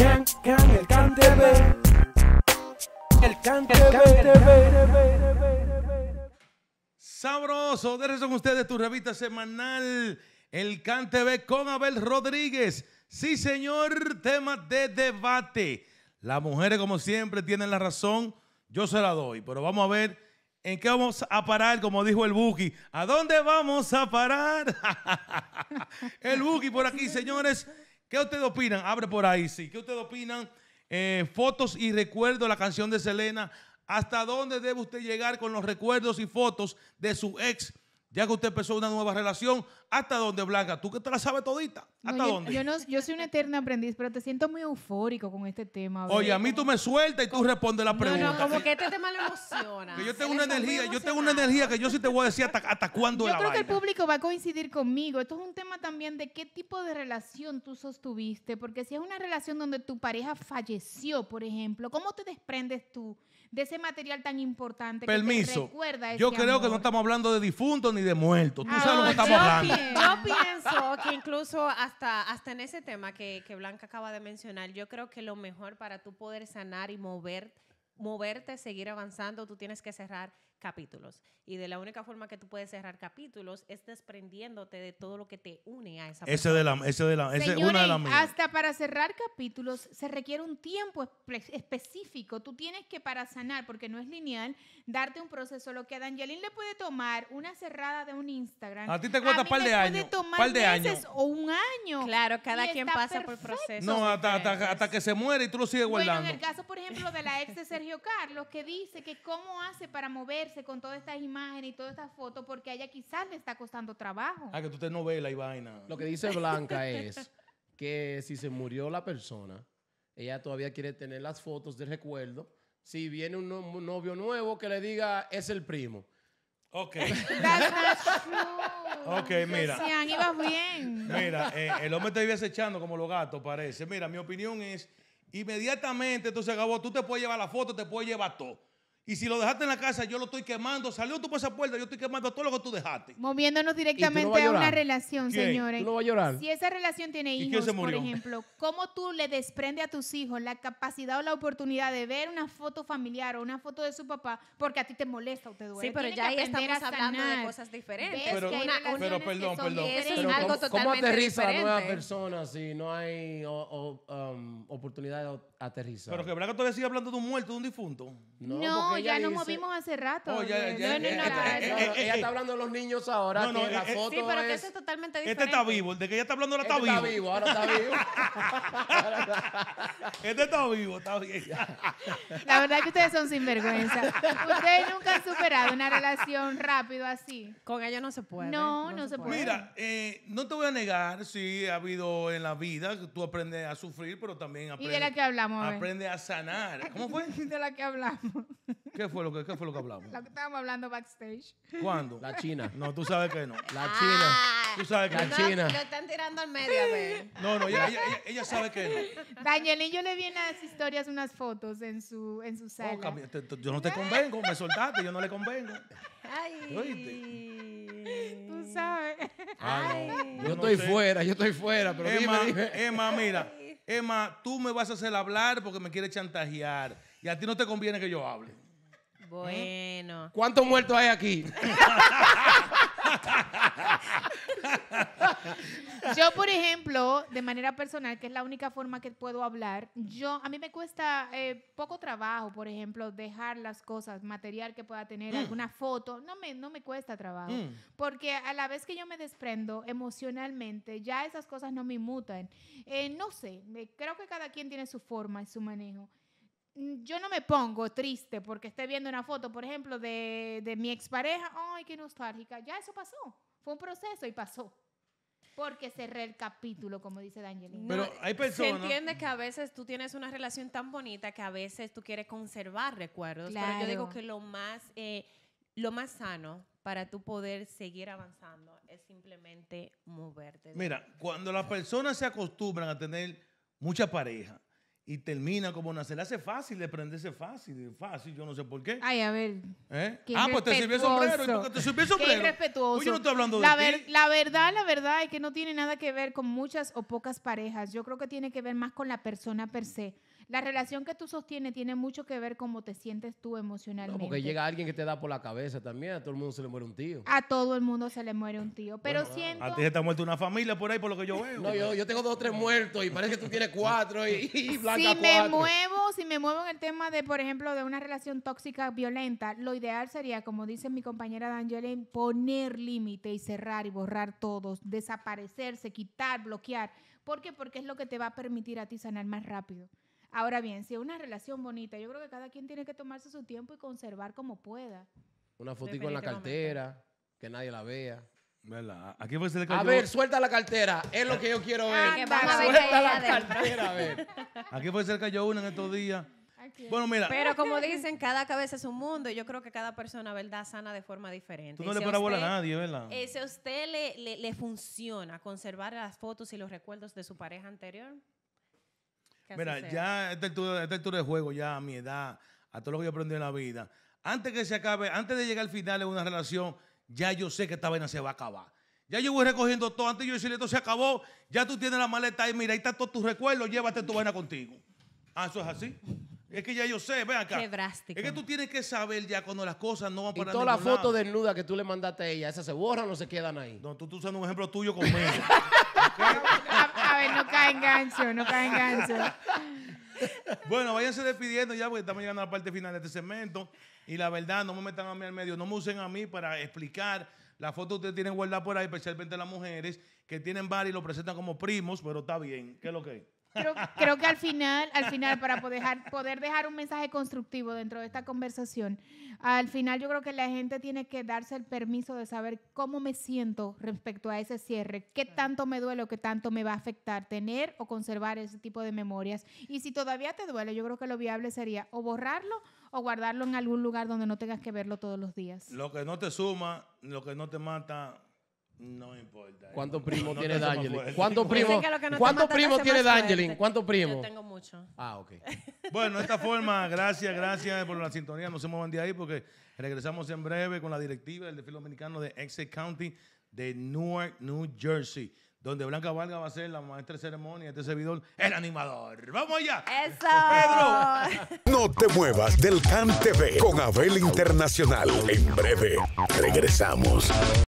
el can TV. El cante TV. Sabroso, de eso con ustedes tu revista semanal. El Can TV con Abel Rodríguez. Sí, señor, tema de debate. Las mujeres, como siempre, tienen la razón. Yo se la doy, pero vamos a ver en qué vamos a parar, como dijo el Buki. ¿A dónde vamos a parar? el Buki por aquí, señores. ¿Qué ustedes opinan? Abre por ahí, sí. ¿Qué ustedes opinan? Eh, fotos y recuerdos, la canción de Selena. ¿Hasta dónde debe usted llegar con los recuerdos y fotos de su ex? Ya que usted empezó una nueva relación, ¿hasta dónde, Blanca? Tú que te la sabes todita. ¿Hasta yo, dónde? Yo, no, yo soy una eterna aprendiz, pero te siento muy eufórico con este tema. Oye, a mí tú me sueltas y tú respondes la pregunta. No, como que este tema lo emociona. yo tengo una energía, yo tengo una energía que yo sí te voy a decir hasta, hasta cuándo Yo creo que el público va a coincidir conmigo. Esto es un tema también de qué tipo de relación tú sostuviste. Porque si es una relación donde tu pareja falleció, por ejemplo, ¿cómo te desprendes tú de ese material tan importante Permiso. que te recuerda Yo este creo que no estamos hablando de difuntos ni de muerto. Tú sabes lo que estamos hablando. Yo pienso que incluso hasta, hasta en ese tema que, Blanca acaba de mencionar, yo creo que lo mejor para tú poder sanar y mover, moverte, seguir avanzando, tú tienes que cerrar capítulos. Y de la única forma que tú puedes cerrar capítulos es desprendiéndote de todo lo que te une a esa persona. Ese de la, ese de la, ese Señores, una de las Hasta para cerrar capítulos se requiere un tiempo específico. Tú tienes que, para sanar, porque no es lineal, darte un proceso. Lo que a le puede tomar una cerrada de un Instagram. A ti te cuesta un par de años. par de años. o un año. Claro, cada quien pasa por procesos. No, hasta, hasta, que se muere y tú lo sigues guardando. Bueno, en el caso, por ejemplo, de la ex de Sergio Carlos, que dice que cómo hace para mover con todas estas imágenes y todas estas fotos porque ella quizás le está costando trabajo. Ah, que tú te novela y vaina. Lo que dice Blanca es que si se murió la persona, ella todavía quiere tener las fotos del recuerdo. Si viene un, novio nuevo que le diga es el primo. Ok, ok, mira. Mira, eh, el hombre te vive acechando como los gatos, parece. Mira, mi opinión es, inmediatamente tú se tú te puedes llevar la foto, te puedes llevar todo. Y si lo dejaste en la casa, yo lo estoy quemando. Salió tú por esa puerta, yo estoy quemando todo lo que tú dejaste. Moviéndonos directamente a, una relación, señores. Tú no vas a llorar. Si esa relación tiene hijos, por ejemplo, ¿cómo tú le desprende a tus hijos la capacidad o la oportunidad de ver una foto familiar o una foto de su papá porque a ti te molesta o te duele? Sí, pero ya ahí estamos hablando de cosas diferentes. Pero, una, pero perdón, perdón. es algo ¿cómo, aterriza a nueva persona si no hay um, oportunidad de aterrizar? Pero que verdad que todavía sigue hablando de un muerto, de un difunto. No, no ya, nos movimos hace rato. Ella está hablando de los niños ahora. No, la eh, eh, foto sí, pero totalmente Este está vivo. El de que ella está hablando ahora este está vivo. Está vivo, ahora está vivo. este está vivo, está bien. la verdad que ustedes son sinvergüenza. ustedes nunca han superado una relación rápido así. Con ella no se puede. No, no, se, puede. Mira, eh, no te voy a negar, si ha habido en la vida que tú aprendes a sufrir, pero también aprendes, ¿Y de la que hablamos, aprende a sanar. ¿Cómo fue? de la que hablamos. ¿Qué fue lo que, qué fue lo que hablamos? Lo que estábamos hablando backstage. ¿Cuándo? La China. No, tú sabes que no. La China. Ah. tú sabes que la China. Lo están tirando al medio, a ver. No, no, ella, sabe que no. Danielillo le viene a las historias unas fotos en su, en su sala. Oh, yo no te convengo, me soltaste, yo no le convengo. Ay. ¿Oíste? Tú sabes. Ah, Ay. Yo, estoy fuera, yo estoy fuera, pero Emma, Emma, mira. Emma, tú me vas a hacer hablar porque me quieres chantajear. Y a ti no te conviene que yo hable. ¿Eh? Bueno. ¿Cuántos muertos hay aquí? yo, por ejemplo, de manera personal, que es la única forma que puedo hablar, yo a mí me cuesta eh, poco trabajo, por ejemplo, dejar las cosas, material que pueda tener, mm. alguna foto, no me, no me cuesta trabajo, mm. porque a la vez que yo me desprendo emocionalmente, ya esas cosas no me mutan. Eh, no sé, creo que cada quien tiene su forma y su manejo. Mm, yo no me pongo triste porque esté viendo una foto, por ejemplo, de, mi expareja. Ay, qué nostálgica. Ya eso pasó. Fue un proceso y pasó. Porque cerré el capítulo, como dice daniel Pero hay personas. Se entiende que a veces tú tienes una relación tan bonita que a veces tú quieres conservar recuerdos. Pero yo digo que lo más, eh, lo más sano para tú poder seguir avanzando es simplemente moverte. Mira, cuando las personas se acostumbran a tener mucha pareja, y termina como nacer. Le hace fácil de ese fácil, fácil, yo no sé por qué. Ay, a ver. ¿Eh? Ah, pues te sirvió el sombrero. ¿Y porque te sirvió el sombrero? Qué irrespetuoso. Pues yo no estoy hablando de la verdad, la verdad es que no tiene nada que ver con muchas o pocas parejas. Yo creo que tiene que ver más con la persona per se. La relación que tú sostienes tiene mucho que ver con cómo te sientes tú emocionalmente. No, porque llega alguien que te da por la cabeza también. A todo el mundo se le muere un tío. A todo el mundo se le muere un tío. Pero siento... A ti se te ha muerto una familia por ahí, por lo que yo veo. yo, yo tengo dos o tres muertos y parece que tú tienes cuatro y, Si me muevo, si me muevo en el tema de, por ejemplo, de una relación tóxica, violenta, lo ideal sería, como dice mi compañera Daniela, poner límite y cerrar y borrar todos, desaparecerse, quitar, bloquear. ¿Por qué? Porque es lo que te va a permitir a ti sanar más rápido. Ahora bien, si es una relación bonita, yo creo que cada quien tiene que tomarse su tiempo y conservar como pueda. Una fotico en la cartera, que nadie la vea. ¿Verdad? ¿A fue que A ver, suelta la cartera. Es lo que yo quiero ver. Ah, a ver, suelta la cartera, a ver. Aquí fue que yo una en estos días? Bueno, mira. Pero como dicen, cada cabeza es un mundo y yo creo que cada persona, ¿verdad?, sana de forma diferente. Tú no le parabola a nadie, ¿verdad? Eh, si a usted le, le, le, funciona conservar las fotos y los recuerdos de su pareja anterior, Mira, ya este altura, de juego, ya a mi edad, a todo lo que yo aprendí en la vida, antes que se acabe, antes de llegar al final de una relación, ya yo sé que esta vaina se va a acabar. Ya yo voy recogiendo todo. Antes yo decirle, esto se acabó. Ya tú tienes la maleta ahí. Mira, ahí está todos tus recuerdos. Llévate tu vaina contigo. Ah, eso es así. Es que ya yo sé, ven acá. Qué Es que tú tienes que saber ya cuando las cosas no van para Y todas las fotos desnudas que tú le mandaste a ella, esas se borran o se quedan ahí. No, tú estás usando un ejemplo tuyo conmigo. No no caen Bueno, váyanse despidiendo ya porque estamos llegando a la parte final de este segmento. Y la verdad, no me metan a mí al medio, no me usen a mí para explicar la foto que ustedes tienen guardada por ahí, especialmente las mujeres que tienen bar y lo presentan como primos, pero está bien. ¿Qué es lo que es? Creo, que al final, al final, para poder dejar, poder dejar un mensaje constructivo dentro de esta conversación, al final yo creo que la gente tiene que darse el permiso de saber cómo me siento respecto a ese cierre, qué tanto me duele o qué tanto me va a afectar tener o conservar ese tipo de memorias. Y si todavía te duele, yo creo que lo viable sería o borrarlo o guardarlo en algún lugar donde no tengas que verlo todos los días. Lo que no te suma, lo que no te mata, no importa. Eh. ¿Cuántos primo tiene D'Angelin? ¿Cuántos primo? ¿cuántos primo tiene D'Angelin? ¿Cuántos primos? Yo tengo mucho. Ah, ok. bueno, de esta forma, gracias, gracias por la sintonía. Nos hemos de ahí porque regresamos en breve con la directiva del desfile dominicano de Exit County de Newark, New Jersey, donde Blanca Valga va a ser la maestra de ceremonia, este servidor, el animador. ¡Vamos allá! ¡Eso! ¡Pedro! No te muevas del CAN TV con Abel Internacional. En breve, regresamos.